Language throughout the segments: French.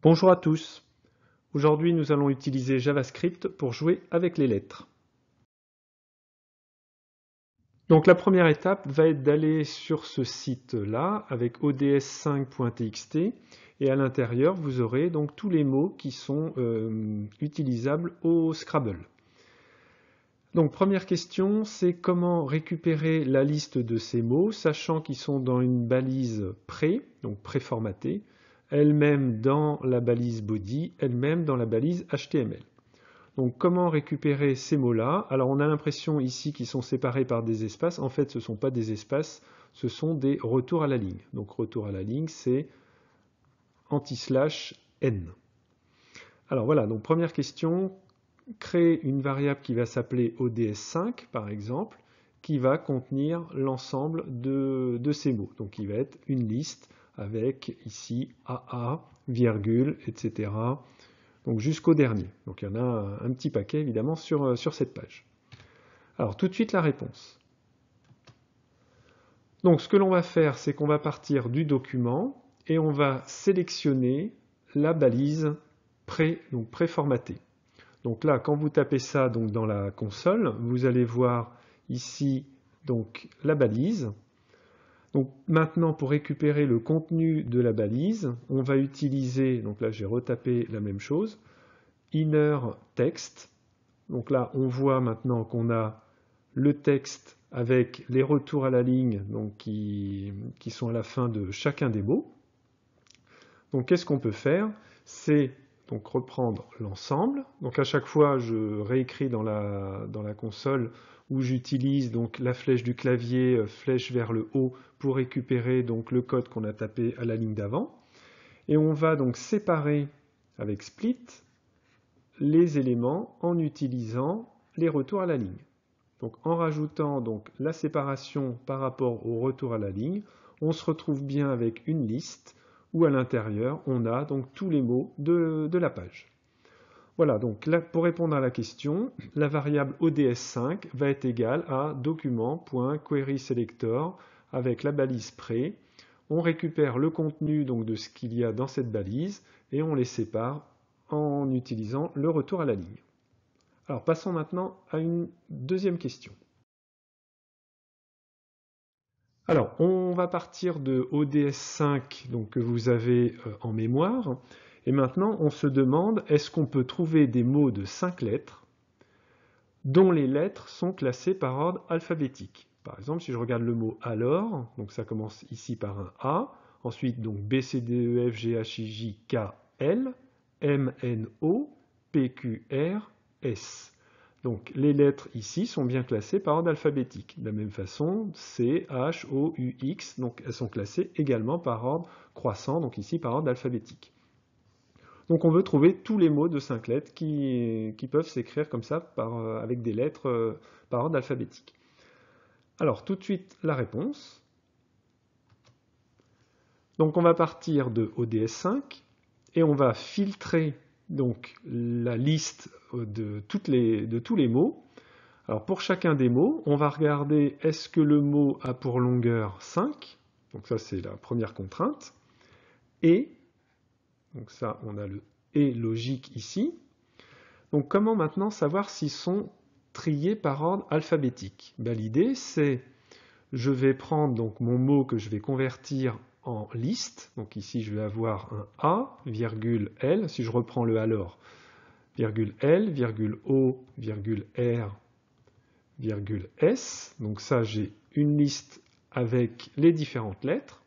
Bonjour à tous. Aujourd'hui, nous allons utiliser JavaScript pour jouer avec les lettres. Donc la première étape va être d'aller sur ce site-là avec ods5.txt et à l'intérieur, vous aurez donc tous les mots qui sont euh, utilisables au Scrabble. Donc première question, c'est comment récupérer la liste de ces mots, sachant qu'ils sont dans une balise pré, donc préformatée, elle-même dans la balise body, elle-même dans la balise HTML. Donc comment récupérer ces mots-là Alors on a l'impression ici qu'ils sont séparés par des espaces. En fait, ce ne sont pas des espaces, ce sont des retours à la ligne. Donc retour à la ligne, c'est anti-slash n. Alors voilà, donc première question, créer une variable qui va s'appeler ODS5 par exemple, qui va contenir l'ensemble de, de, ces mots. Donc il va être une liste avec ici AA, virgule, etc. Donc jusqu'au dernier. Donc il y en a un petit paquet évidemment sur, euh, sur cette page. Alors tout de suite la réponse. Donc ce que l'on va faire, c'est qu'on va partir du document et on va sélectionner la balise pré, donc préformatée. Donc là, quand vous tapez ça donc dans la console, vous allez voir ici donc la balise maintenant, pour récupérer le contenu de la balise, on va utiliser, donc là j'ai retapé la même chose, inner text. Donc là, on voit maintenant qu'on a le texte avec les retours à la ligne donc qui, sont à la fin de chacun des mots. Donc qu'est-ce qu'on peut faire C'est donc reprendre l'ensemble. Donc à chaque fois, je réécris dans la, dans la console où j'utilise donc la flèche du clavier, euh, flèche vers le haut, pour récupérer donc le code qu'on a tapé à la ligne d'avant. Et on va donc séparer avec split les éléments en utilisant les retours à la ligne. Donc en rajoutant donc la séparation par rapport au retour à la ligne, on se retrouve bien avec une liste où à l'intérieur on a donc tous les mots de la page. Voilà, donc pour répondre à la question, la variable ODS5 va être égale à document.querySelector avec la balise pré. On récupère le contenu donc, de ce qu'il y a dans cette balise et on les sépare en utilisant le retour à la ligne. Alors passons maintenant à une deuxième question. Alors, on va partir de ODS5 donc, que vous avez euh, en mémoire. Et maintenant, on se demande, est-ce qu'on peut trouver des mots de 5 lettres dont les lettres sont classées par ordre alphabétique Par exemple, si je regarde le mot « alors », donc ça commence ici par un A, ensuite donc B, C, D, E, F, G, H, I, J, K, L, M, N, O, P, Q, R, S. Donc les lettres ici sont bien classées par ordre alphabétique. De la même façon, C, H, O, U, X, donc elles sont classées également par ordre croissant, donc ici par ordre alphabétique. Donc on veut trouver tous les mots de 5 lettres qui, peuvent s'écrire comme ça par, euh, avec des lettres euh, par ordre alphabétique. Alors tout de suite la réponse. Donc on va partir de ODS5 et on va filtrer donc la liste euh, de, toutes les, de tous les mots. Alors pour chacun des mots, on va regarder est-ce que le mot a pour longueur 5, donc ça c'est la première contrainte, et donc ça, on a le et logique ici. Donc comment maintenant savoir s'ils sont triés par ordre alphabétique ben, L'idée, c'est je vais prendre donc mon mot que je vais convertir en liste. Donc ici, je vais avoir un A, virgule L. Si je reprends le alors, virgule L, virgule O, virgule R, virgule S. Donc ça, j'ai une liste avec les différentes lettres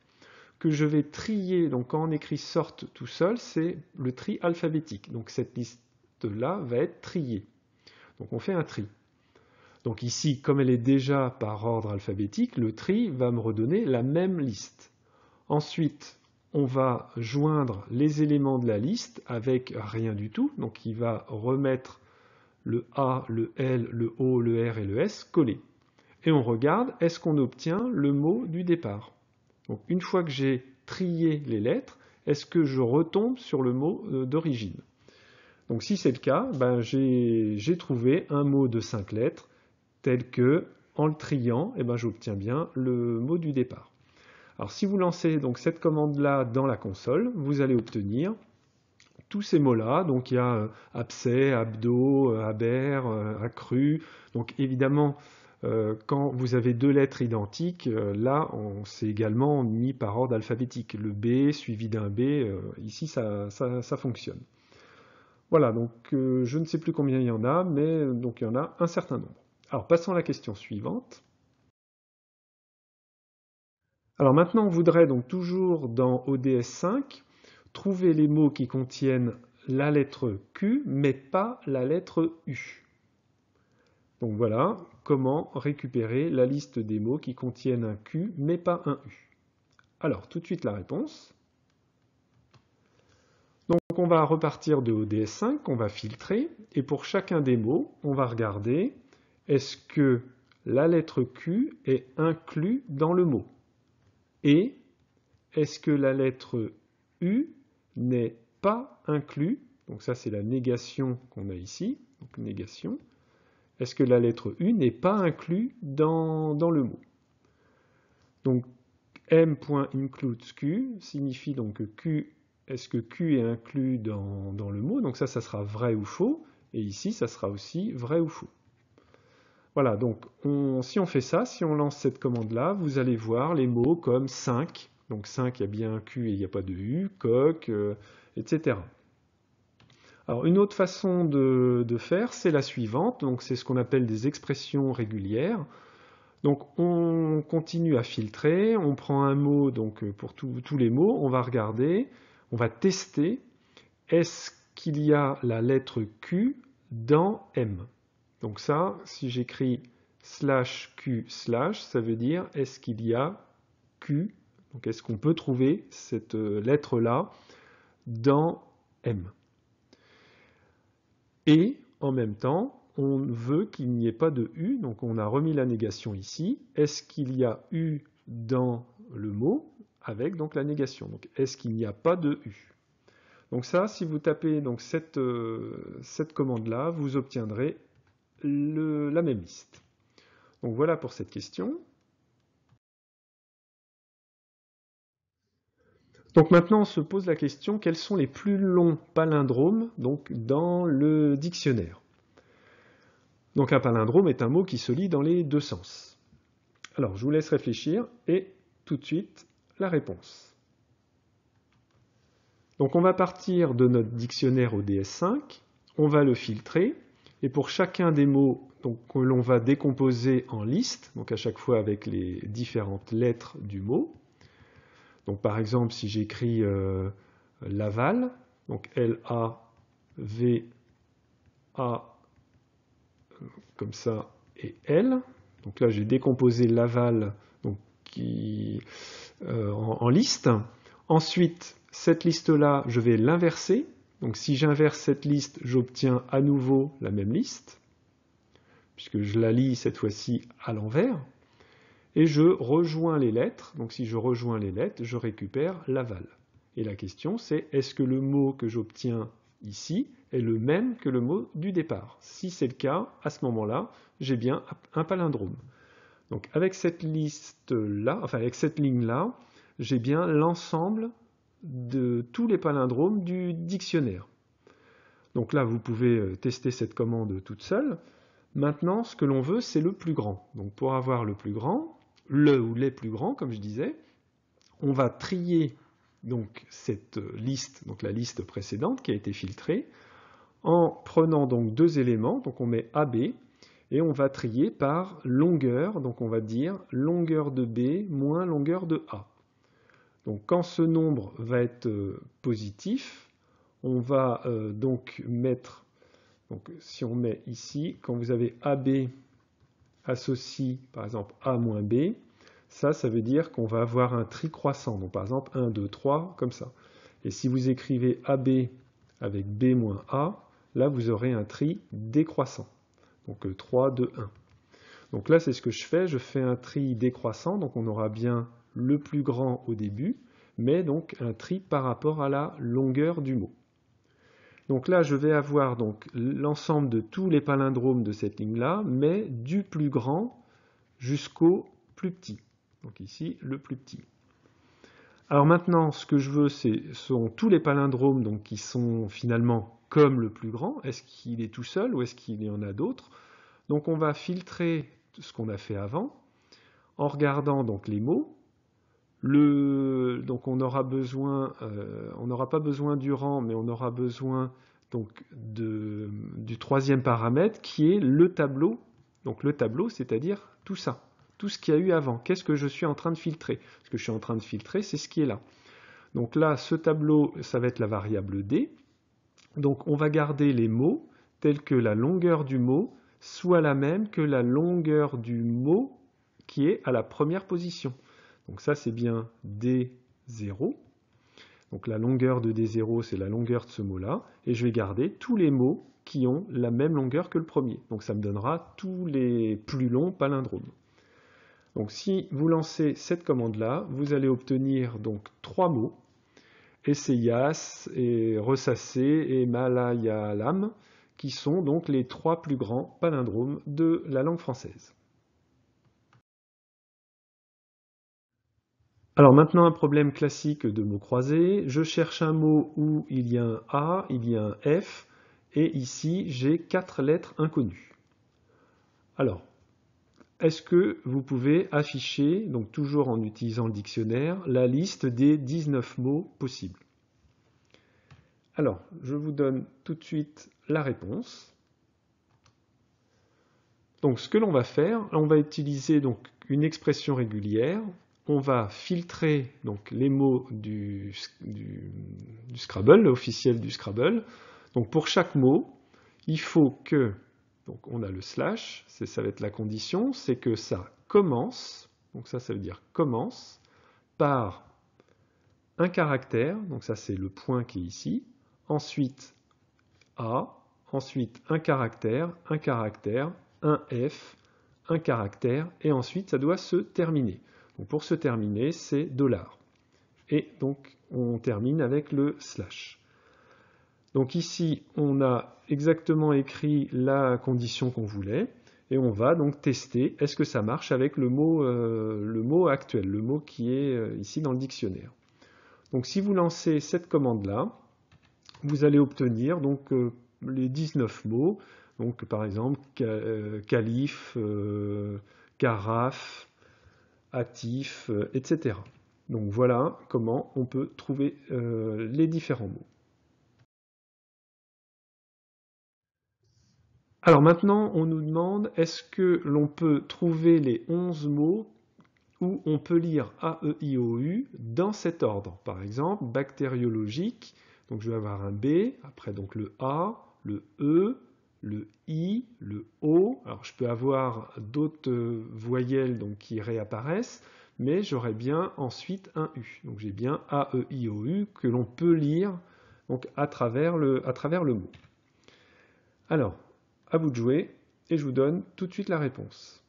que je vais trier, donc quand on écrit sort tout seul, c'est le tri alphabétique. Donc cette liste-là va être triée. Donc on fait un tri. Donc ici, comme elle est déjà par ordre alphabétique, le tri va me redonner la même liste. Ensuite, on va joindre les éléments de la liste avec rien du tout. Donc il va remettre le A, le L, le O, le R et le S collés. Et on regarde, est-ce qu'on obtient le mot du départ une fois que j'ai trié les lettres, est-ce que je retombe sur le mot euh, d'origine Donc si c'est le cas, ben, j'ai trouvé un mot de 5 lettres tel que, en le triant, eh ben, j'obtiens bien le mot du départ. Alors si vous lancez donc cette commande-là dans la console, vous allez obtenir tous ces mots-là. Donc il y a abcès, abdo, euh, aber, euh, accru. Donc évidemment, euh, quand vous avez deux lettres identiques, euh, là, on s'est également mis par ordre alphabétique. Le B suivi d'un B, euh, ici, ça, fonctionne. Voilà, donc je ne sais plus combien il y en a, mais donc il y en a un certain nombre. Alors, passons à la question suivante. Alors maintenant, on voudrait donc toujours dans ODS5 trouver les mots qui contiennent la lettre Q, mais pas la lettre U. Donc voilà comment récupérer la liste des mots qui contiennent un Q mais pas un U. Alors tout de suite la réponse. Donc on va repartir de ODS5, on va filtrer, et pour chacun des mots, on va regarder est-ce que la lettre Q est inclue dans le mot Et est-ce que la lettre U n'est pas inclue Donc ça c'est la négation qu'on a ici, donc négation. Est-ce que la lettre U n'est pas inclue dans, le mot Donc M.includesQ signifie donc que Q, est-ce que Q est inclus dans, le mot Donc ça, ça sera vrai ou faux. Et ici, ça sera aussi vrai ou faux. Voilà, donc si on fait ça, si on lance cette commande-là, vous allez voir les mots comme 5. Donc 5, il y a bien un Q et il n'y a pas de U, coq, euh, etc une autre façon de, faire, c'est la suivante, donc c'est ce qu'on appelle des expressions régulières. Donc on continue à filtrer, on prend un mot, donc euh, pour tous les mots, on va regarder, on va tester, est-ce qu'il y a la lettre Q dans M Donc ça, si j'écris slash Q slash, ça veut dire est-ce qu'il y a Q, donc est-ce qu'on peut trouver cette euh, lettre-là dans M et en même temps, on veut qu'il n'y ait pas de U, donc on a remis la négation ici. Est-ce qu'il y a U dans le mot avec donc la négation Donc est-ce qu'il n'y a pas de U Donc ça, si vous tapez donc cette, euh, commande-là, vous obtiendrez la même liste. Donc voilà pour cette question. Donc maintenant, on se pose la question, quels sont les plus longs palindromes donc, dans le dictionnaire Donc un palindrome est un mot qui se lit dans les deux sens. Alors, je vous laisse réfléchir et tout de suite, la réponse. Donc on va partir de notre dictionnaire ODS5, on va le filtrer, et pour chacun des mots donc, que l'on va décomposer en liste, donc à chaque fois avec les différentes lettres du mot, donc par exemple, si j'écris euh, Laval, donc L-A-V-A, euh, comme ça, et L. Donc là, j'ai décomposé Laval euh, en, en, liste. Ensuite, cette liste-là, je vais l'inverser. Donc si j'inverse cette liste, j'obtiens à nouveau la même liste, puisque je la lis cette fois-ci à l'envers et je rejoins les lettres. Donc si je rejoins les lettres, je récupère l'aval. Et la question c'est est-ce que le mot que j'obtiens ici est le même que le mot du départ Si c'est le cas, à ce moment-là, j'ai bien un palindrome. Donc avec cette liste-là, enfin avec cette ligne-là, j'ai bien l'ensemble de tous les palindromes du dictionnaire. Donc là, vous pouvez euh, tester cette commande toute seule. Maintenant, ce que l'on veut, c'est le plus grand. Donc pour avoir le plus grand, le ou les plus grands, comme je disais, on va trier donc cette liste, donc la liste précédente qui a été filtrée, en prenant donc deux éléments, donc on met AB, et on va trier par longueur, donc on va dire longueur de B moins longueur de A. Donc quand ce nombre va être euh, positif, on va euh, donc mettre, donc si on met ici, quand vous avez AB associe par exemple A moins B, ça, ça veut dire qu'on va avoir un tri croissant. Donc par exemple 1, 2, 3, comme ça. Et si vous écrivez AB avec B moins A, là vous aurez un tri décroissant. Donc 3, 2, 1. Donc là, c'est ce que je fais. Je fais un tri décroissant, donc on aura bien le plus grand au début, mais donc un tri par rapport à la longueur du mot. Donc là, je vais avoir donc l'ensemble de tous les palindromes de cette ligne-là, mais du plus grand jusqu'au plus petit. Donc ici, le plus petit. Alors maintenant, ce que je veux, ce sont tous les palindromes qui sont finalement comme le plus grand. Est-ce qu'il est tout seul ou est-ce qu'il y en a d'autres Donc on va filtrer ce qu'on a fait avant en regardant donc les mots donc on aura besoin, euh, on n'aura pas besoin du rang, mais on aura besoin donc du troisième paramètre qui est le tableau. Donc le tableau, c'est-à-dire tout ça, tout ce qu'il y a eu avant. Qu'est-ce que je suis en train de filtrer Ce que je suis en train de filtrer, c'est ce qui est là. Donc là, ce tableau, ça va être la variable D. Donc on va garder les mots tels que la longueur du mot soit la même que la longueur du mot qui est à la première position. Donc ça, c'est bien D0. Donc la longueur de D0, c'est la longueur de ce mot-là. Et je vais garder tous les mots qui ont la même longueur que le premier. Donc ça me donnera tous les plus longs palindromes. Donc si vous lancez cette commande-là, vous allez obtenir donc trois mots. Essayas, et Ressassé et Malayalam, qui sont donc les trois plus grands palindromes de la langue française. Alors maintenant un problème classique de mots croisés. Je cherche un mot où il y a un A, il y a un F, et ici j'ai quatre lettres inconnues. Alors, est-ce que vous pouvez afficher, donc toujours en utilisant le dictionnaire, la liste des 19 mots possibles Alors, je vous donne tout de suite la réponse. Donc ce que l'on va faire, on va utiliser donc une expression régulière on va filtrer donc, les mots du, du Scrabble, l'officiel du Scrabble. Donc pour chaque mot, il faut que, donc on a le slash, ça va être la condition, c'est que ça commence, donc ça ça veut dire commence, par un caractère, donc ça c'est le point qui est ici, ensuite A, ensuite un caractère, un caractère, un F, un caractère, et ensuite ça doit se terminer pour se terminer, c'est dollar. Et donc, on termine avec le slash. Donc ici, on a exactement écrit la condition qu'on voulait. Et on va donc tester est-ce que ça marche avec le mot, euh, le mot actuel, le mot qui est euh, ici dans le dictionnaire. Donc si vous lancez cette commande-là, vous allez obtenir donc, euh, les 19 mots. Donc par exemple, calife, carafe, actif, euh, etc. Donc voilà comment on peut trouver euh, les différents mots. Alors maintenant, on nous demande est-ce que l'on peut trouver les 11 mots où on peut lire A, E, I, O, U dans cet ordre. Par exemple, bactériologique, donc je vais avoir un B, après donc le A, le E, le i, le o. Alors je peux avoir d'autres euh, voyelles donc, qui réapparaissent, mais j'aurai bien ensuite un u. Donc j'ai bien a, e, i, o, u que l'on peut lire donc, à, travers le, à travers le mot. Alors, à vous de jouer, et je vous donne tout de suite la réponse.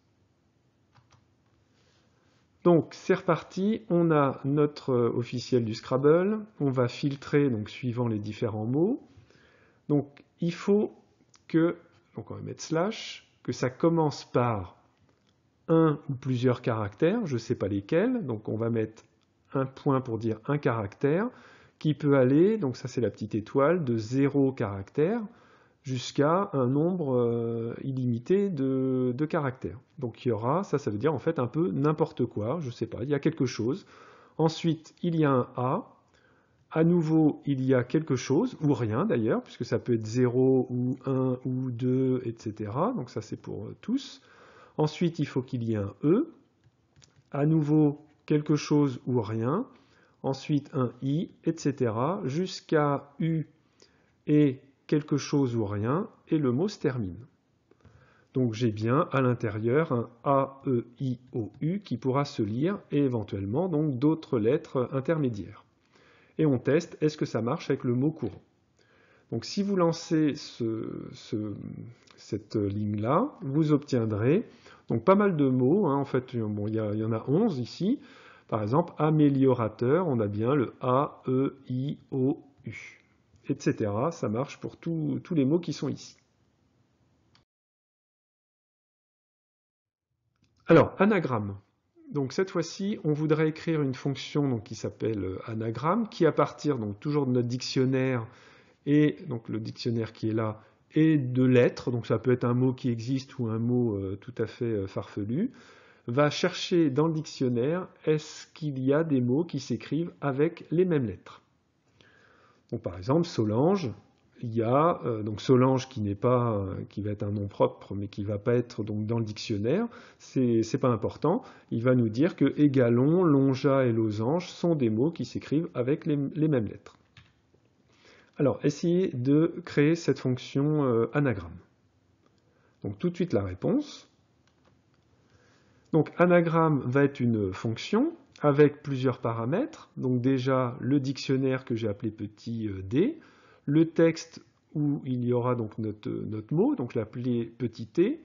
Donc c'est reparti, on a notre euh, officiel du Scrabble, on va filtrer donc suivant les différents mots. Donc il faut que, donc on va mettre slash, que ça commence par un ou plusieurs caractères, je sais pas lesquels, donc on va mettre un point pour dire un caractère, qui peut aller, donc ça c'est la petite étoile, de 0 caractère jusqu'à un nombre euh, illimité de, caractères. Donc il y aura, ça ça veut dire en fait un peu n'importe quoi, je sais pas, il y a quelque chose. Ensuite, il y a un A, à nouveau, il y a quelque chose, ou rien d'ailleurs, puisque ça peut être 0 ou 1 ou 2, etc. Donc ça, c'est pour euh, tous. Ensuite, il faut qu'il y ait un E. À nouveau, quelque chose ou rien. Ensuite, un I, etc. Jusqu'à U et quelque chose ou rien. Et le mot se termine. Donc j'ai bien à l'intérieur un A, E, I, O, U qui pourra se lire et éventuellement donc d'autres lettres intermédiaires et on teste est-ce que ça marche avec le mot courant. Donc si vous lancez cette ligne-là, vous obtiendrez pas mal de mots. Hein. en fait, il y, en a 11 ici. Par exemple, améliorateur, on a bien le A, E, I, O, U, etc. Ça marche pour tous les mots qui sont ici. Alors, anagramme. Donc cette fois-ci, on voudrait écrire une fonction qui s'appelle euh, anagramme, qui à partir donc, toujours de notre dictionnaire, et donc le dictionnaire qui est là, et de lettres, donc ça peut être un mot qui existe ou un mot euh, tout à fait euh, farfelu, va chercher dans le dictionnaire est-ce qu'il y a des mots qui s'écrivent avec les mêmes lettres. par exemple, Solange, il y a euh, donc Solange qui n'est pas, euh, qui va être un nom propre, mais qui ne va pas être dans le dictionnaire, Ce n'est pas important. Il va nous dire que égalon, lonja et losange sont des mots qui s'écrivent avec les, mêmes lettres. Alors, essayez de créer cette fonction euh, anagramme. Donc tout de suite la réponse. Donc anagramme va être une fonction avec plusieurs paramètres. Donc déjà le dictionnaire que j'ai appelé petit d, le texte où il y aura donc notre, mot, donc l'appeler petit t.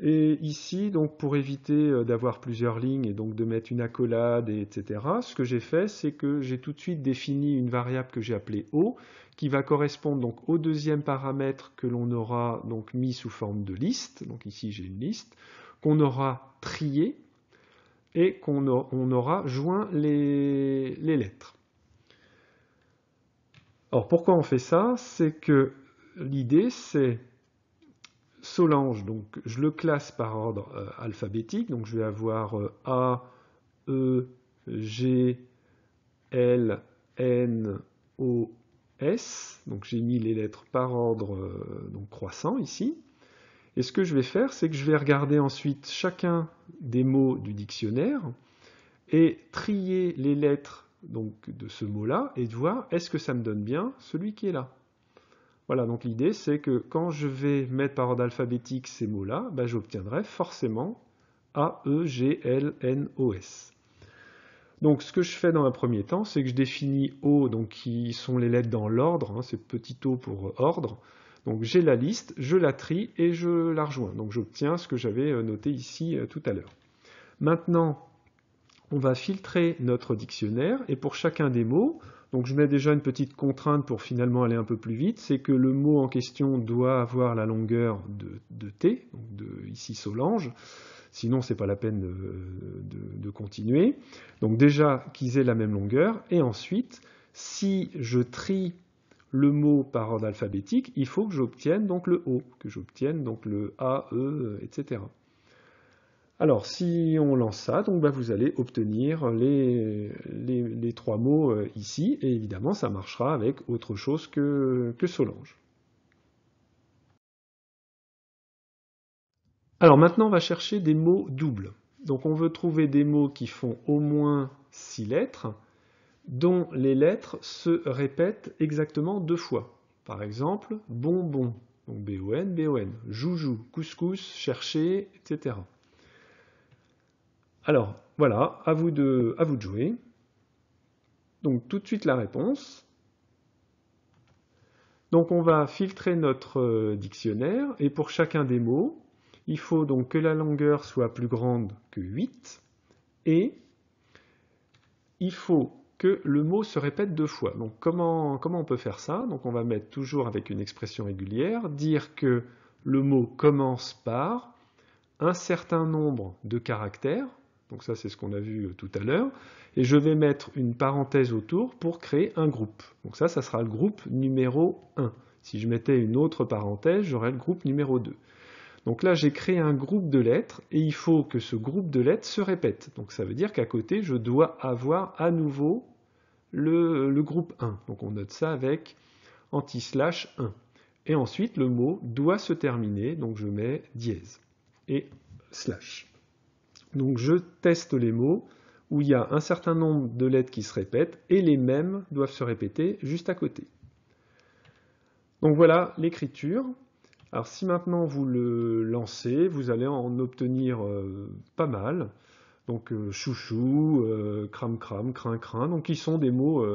Et ici, donc pour éviter euh, d'avoir plusieurs lignes et donc de mettre une accolade, etc., ce que j'ai fait, c'est que j'ai tout de suite défini une variable que j'ai appelée O, qui va correspondre donc au deuxième paramètre que l'on aura donc mis sous forme de liste. Donc ici, j'ai une liste qu'on aura triée et qu'on aura joint les lettres. Alors pourquoi on fait ça C'est que l'idée, c'est Solange, donc je le classe par ordre euh, alphabétique, donc je vais avoir euh, A, E, G, L, N, O, S, donc j'ai mis les lettres par ordre euh, croissant ici. Et ce que je vais faire, c'est que je vais regarder ensuite chacun des mots du dictionnaire et trier les lettres donc, de ce mot-là et de voir est-ce que ça me donne bien celui qui est là. Voilà, donc l'idée c'est que quand je vais mettre par ordre alphabétique ces mots-là, bah, j'obtiendrai forcément A, E, G, L, N, O, S. Donc ce que je fais dans un premier temps, c'est que je définis O, donc qui sont les lettres dans l'ordre, hein, c'est petit O pour ordre. Donc j'ai la liste, je la trie et je la rejoins. Donc j'obtiens ce que j'avais euh, noté ici euh, tout à l'heure. Maintenant, on va filtrer notre dictionnaire et pour chacun des mots, donc je mets déjà une petite contrainte pour finalement aller un peu plus vite, c'est que le mot en question doit avoir la longueur de, T, donc de, ici Solange, sinon c'est pas la peine de, de continuer. Donc déjà qu'ils aient la même longueur, et ensuite, si je trie le mot par ordre alphabétique, il faut que j'obtienne donc le O, que j'obtienne donc le A, E, etc. Alors, si on lance ça, bah, vous allez obtenir les, trois mots euh, ici, et évidemment, ça marchera avec autre chose que, que Solange. Alors maintenant, on va chercher des mots doubles. Donc on veut trouver des mots qui font au moins six lettres, dont les lettres se répètent exactement deux fois. Par exemple, bonbon, donc B-O-N, B-O-N, joujou, couscous, chercher, etc. Alors, voilà, à vous de, jouer. Donc tout de suite la réponse. Donc on va filtrer notre euh, dictionnaire et pour chacun des mots, il faut donc que la longueur soit plus grande que 8 et il faut que le mot se répète deux fois. Donc comment, comment on peut faire ça Donc on va mettre toujours avec une expression régulière, dire que le mot commence par un certain nombre de caractères, donc ça, c'est ce qu'on a vu euh, tout à l'heure. Et je vais mettre une parenthèse autour pour créer un groupe. Donc ça, ça sera le groupe numéro 1. Si je mettais une autre parenthèse, j'aurais le groupe numéro 2. Donc là, j'ai créé un groupe de lettres et il faut que ce groupe de lettres se répète. Donc ça veut dire qu'à côté, je dois avoir à nouveau le, euh, groupe 1. Donc on note ça avec anti-slash 1. Et ensuite, le mot doit se terminer, donc je mets dièse et slash. Donc je teste les mots où il y a un certain nombre de lettres qui se répètent et les mêmes doivent se répéter juste à côté. Donc voilà l'écriture. Alors si maintenant vous le lancez, vous allez en obtenir euh, pas mal. Donc euh, chouchou, crame euh, cram cram, crin crin, donc qui sont des mots,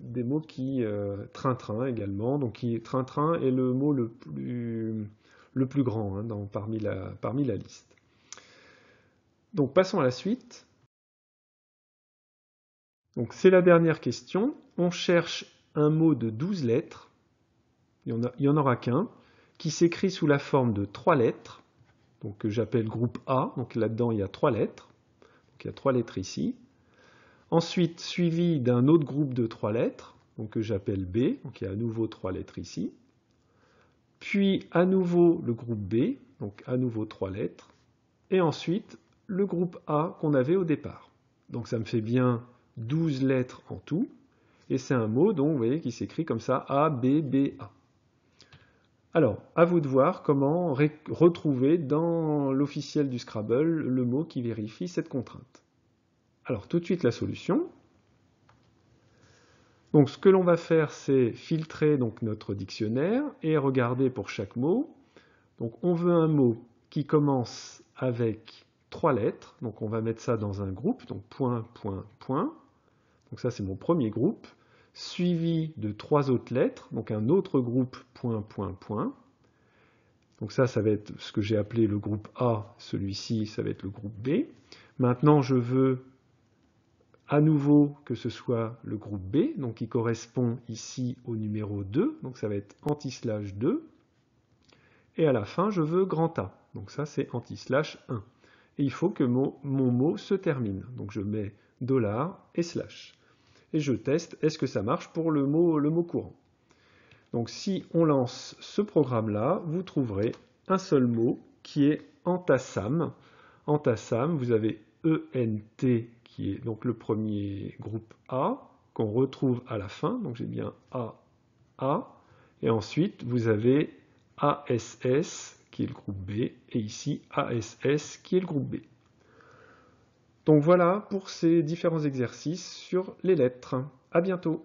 des mots qui train train également. Donc qui, train train est le mot le plus, grand hein, parmi la liste. Donc passons à la suite. Donc c'est la dernière question. On cherche un mot de 12 lettres, il n'y en, aura qu'un, qui s'écrit sous la forme de trois lettres, donc que j'appelle groupe A, donc là-dedans il y a trois lettres, donc il y a trois lettres ici. Ensuite, suivi d'un autre groupe de trois lettres, donc que j'appelle B, donc il y a à nouveau trois lettres ici. Puis à nouveau le groupe B, donc à nouveau trois lettres. Et ensuite, le groupe A qu'on avait au départ. Donc ça me fait bien 12 lettres en tout, et c'est un mot donc vous voyez qui s'écrit comme ça A B B A. Alors, à vous de voir comment retrouver dans l'officiel du Scrabble le mot qui vérifie cette contrainte. Alors tout de suite la solution. Donc ce que l'on va faire c'est filtrer donc notre dictionnaire et regarder pour chaque mot. Donc on veut un mot qui commence avec trois lettres. Donc on va mettre ça dans un groupe, donc point, point, point. Donc ça c'est mon premier groupe, suivi de trois autres lettres, donc un autre groupe, point, point, point. Donc ça, ça va être ce que j'ai appelé le groupe A, celui-ci, ça va être le groupe B. Maintenant, je veux à nouveau que ce soit le groupe B, donc qui correspond ici au numéro 2, donc ça va être anti-slash 2. Et à la fin, je veux grand A, donc ça c'est anti-slash 1 et il faut que mon, mot se termine. Donc je mets dollar et slash. Et je teste, est-ce que ça marche pour le mot, le mot courant Donc si on lance ce programme-là, vous trouverez un seul mot qui est entassam. Entassam, vous avez ENT qui est donc le premier groupe A, qu'on retrouve à la fin, donc j'ai bien A, A, et ensuite vous avez ASS, qui est le groupe B, et ici ASS, qui est le groupe B. Donc voilà pour ces différents exercices sur les lettres. À bientôt